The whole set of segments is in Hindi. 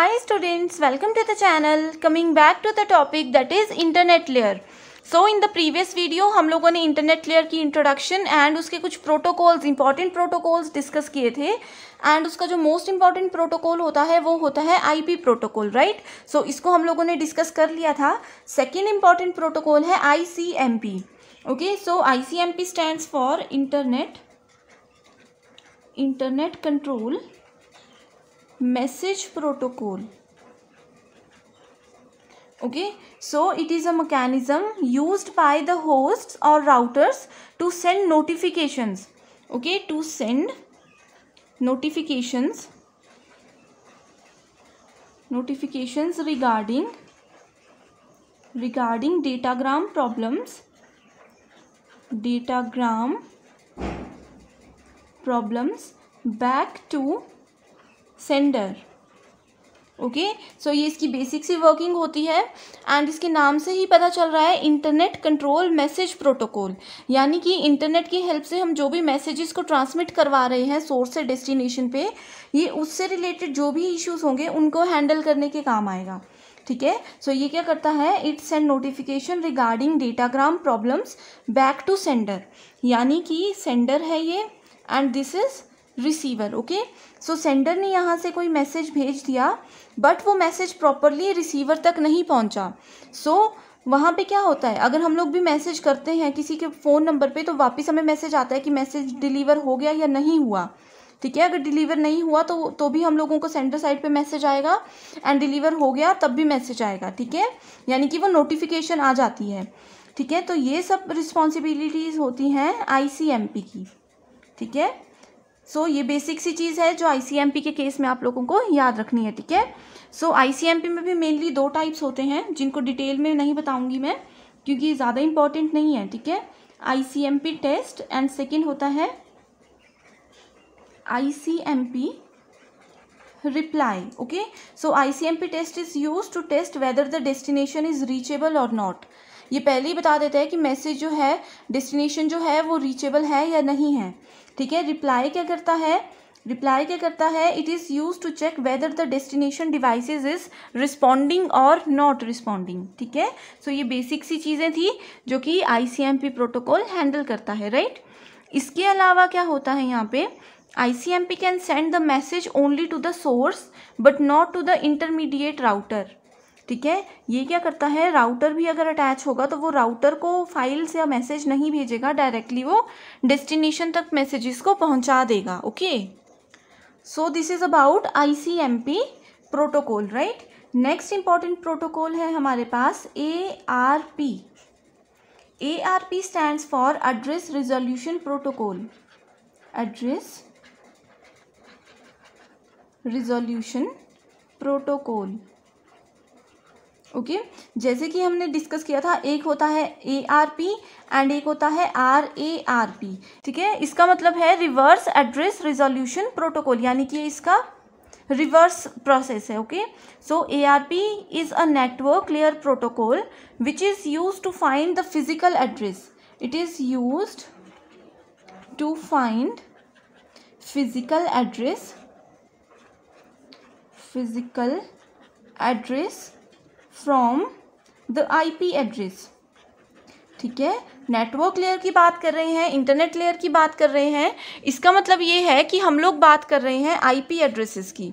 Hi students, welcome to the channel. Coming back to the topic that is internet layer. So in the previous video हम लोगों ने इंटरनेट लेयर की इंट्रोडक्शन एंड उसके कुछ प्रोटोकॉल्स इंपॉर्टेंट प्रोटोकॉल्स डिस्कस किए थे एंड उसका जो मोस्ट इंपॉर्टेंट प्रोटोकॉल होता है वो होता है पी प्रोटोकॉल राइट सो इसको हम लोगों ने डिस्कस कर लिया था सेकेंड इंपॉर्टेंट प्रोटोकॉल है I C M P okay so I C M P stand for internet internet control message protocol okay so it is a mechanism used by the hosts or routers to send notifications okay to send notifications notifications regarding regarding datagram problems datagram problems back to sender okay so ये इसकी बेसिक सी वर्किंग होती है एंड इसके नाम से ही पता चल रहा है इंटरनेट कंट्रोल मैसेज प्रोटोकॉल यानी कि इंटरनेट की हेल्प से हम जो भी मैसेजेस को ट्रांसमिट करवा रहे हैं सोर्स से डेस्टिनेशन पे ये उससे रिलेटेड जो भी इश्यूज होंगे उनको हैंडल करने के काम आएगा ठीक है सो ये क्या करता है it's send notification regarding datagram problems back to sender यानी कि सेंडर है ये and this is receiver okay so sender ने यहाँ से कोई मैसेज भेज दिया बट वो मैसेज प्रॉपरली रिसीवर तक नहीं पहुँचा सो so, वहाँ पे क्या होता है अगर हम लोग भी मैसेज करते हैं किसी के फ़ोन नंबर पे तो वापस हमें मैसेज आता है कि मैसेज डिलीवर हो गया या नहीं हुआ ठीक है अगर डिलीवर नहीं हुआ तो तो भी हम लोगों को सेंटर साइड पे मैसेज आएगा एंड डिलीवर हो गया तब भी मैसेज आएगा ठीक है यानी कि वो नोटिफिकेशन आ जाती है ठीक है तो ये सब रिस्पॉन्सिबिलिटीज़ होती हैं आई की ठीक है सो so, ये बेसिक सी चीज़ है जो आईसीएमपी के केस में आप लोगों को याद रखनी है ठीक है सो आईसीएमपी में भी मेनली दो टाइप्स होते हैं जिनको डिटेल में नहीं बताऊंगी मैं क्योंकि ये ज़्यादा इंपॉर्टेंट नहीं है ठीक है आईसीएमपी टेस्ट एंड सेकेंड होता है ICMP reply okay so ICMP test is use to test whether the destination is reachable और नॉट ये पहले ही बता देता है कि मैसेज जो है डेस्टिनेशन जो है वो रीचेबल है या नहीं है ठीक है रिप्लाई क्या करता है रिप्लाई क्या करता है it is use to check whether the destination devices is responding और नॉट रिस्पॉन्डिंग ठीक है सो ये बेसिक सी चीज़ें थी जो कि आई प्रोटोकॉल हैंडल करता है राइट इसके अलावा क्या होता है यहाँ पे I C M P can send the message only to the source but not to the intermediate router ठीक है ये क्या करता है राउटर भी अगर अटैच होगा तो वो राउटर को फाइल्स या मैसेज नहीं भेजेगा डायरेक्टली वो डेस्टिनेशन तक मैसेजेस को पहुंचा देगा okay so this is about I C M P protocol right next important protocol है हमारे पास A R P A R P stand for address resolution protocol address resolution protocol okay जैसे कि हमने डिस्कस किया था एक होता है ए आर पी एंड एक होता है आर ए आर पी ठीक है इसका मतलब है रिवर्स एड्रेस रिजोल्यूशन प्रोटोकॉल यानी कि इसका रिवर्स प्रोसेस है okay so A R P is a network layer protocol which is use to find the physical address it is use to find physical address physical address from the IP address ठीक है नेटवर्क लेयर की बात कर रहे हैं इंटरनेट लेयर की बात कर रहे हैं इसका मतलब ये है कि हम लोग बात कर रहे हैं आईपी एड्रेसेस की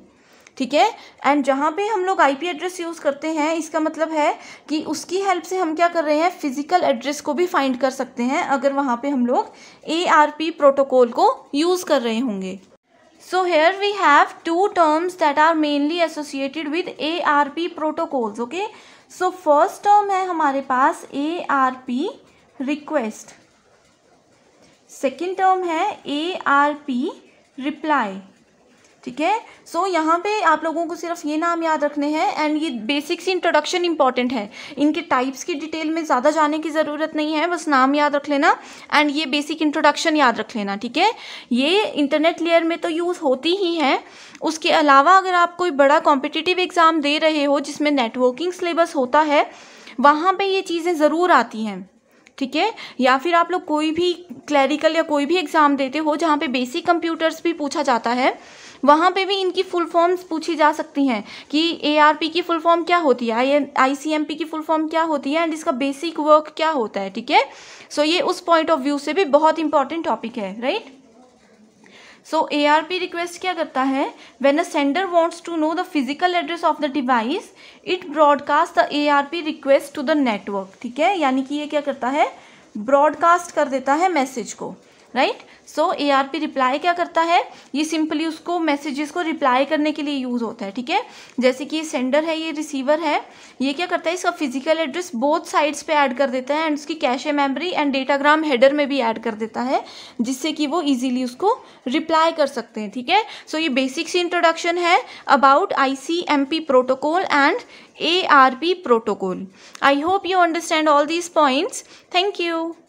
ठीक है एंड जहाँ पे हम लोग आईपी एड्रेस यूज़ करते हैं इसका मतलब है कि उसकी हेल्प से हम क्या कर रहे हैं फिजिकल एड्रेस को भी फाइंड कर सकते हैं अगर वहाँ पे हम लोग एआरपी प्रोटोकॉल को यूज़ कर रहे होंगे So here we have two terms that are mainly associated with ARP protocols. Okay. So first term है हमारे पास ARP request. Second term है ARP reply. ठीक है सो so, यहाँ पे आप लोगों को सिर्फ ये नाम याद रखने हैं एंड ये बेसिक्स इंट्रोडक्शन इंपॉर्टेंट है इनके टाइप्स की डिटेल में ज़्यादा जाने की ज़रूरत नहीं है बस नाम याद रख लेना एंड ये बेसिक इंट्रोडक्शन याद रख लेना ठीक है ये इंटरनेट लेयर में तो यूज़ होती ही हैं उसके अलावा अगर आप कोई बड़ा कॉम्पिटिटिव एग्ज़ाम दे रहे हो जिसमें नेटवर्किंग सिलेबस होता है वहाँ पर ये चीज़ें ज़रूर आती हैं ठीक है या फिर आप लोग कोई भी क्लैरिकल या कोई भी एग्ज़ाम देते हो जहाँ पर बेसिक कंप्यूटर्स भी पूछा जाता है वहाँ पे भी इनकी फुल फॉर्म्स पूछी जा सकती हैं कि ए की फुल फॉर्म क्या होती है आई आई की फुल फॉर्म क्या होती है एंड इसका बेसिक वर्क क्या होता है ठीक है सो ये उस पॉइंट ऑफ व्यू से भी बहुत इंपॉर्टेंट टॉपिक है right so A R P request क्या करता है when a sender wants to know the physical address of the device it broadcast the A R P request to the network ठीक है यानी कि ये क्या करता है ब्रॉडकास्ट कर देता है मैसेज को right so A R P reply क्या करता है ये सिंपली उसको मैसेजेस को रिप्लाई करने के लिए यूज़ होता है ठीक है जैसे कि ये सेंडर है ये रिसीवर है ये क्या करता है इसका फिजिकल एड्रेस बोथ साइड्स पे ऐड कर देता है एंड उसकी cache memory and datagram header में भी ऐड कर देता है जिससे कि वो ईजिली उसको रिप्लाई कर सकते हैं ठीक है सो so, ये बेसिक सी इंट्रोडक्शन है about I C M P protocol and A R P protocol I hope you understand all these points thank you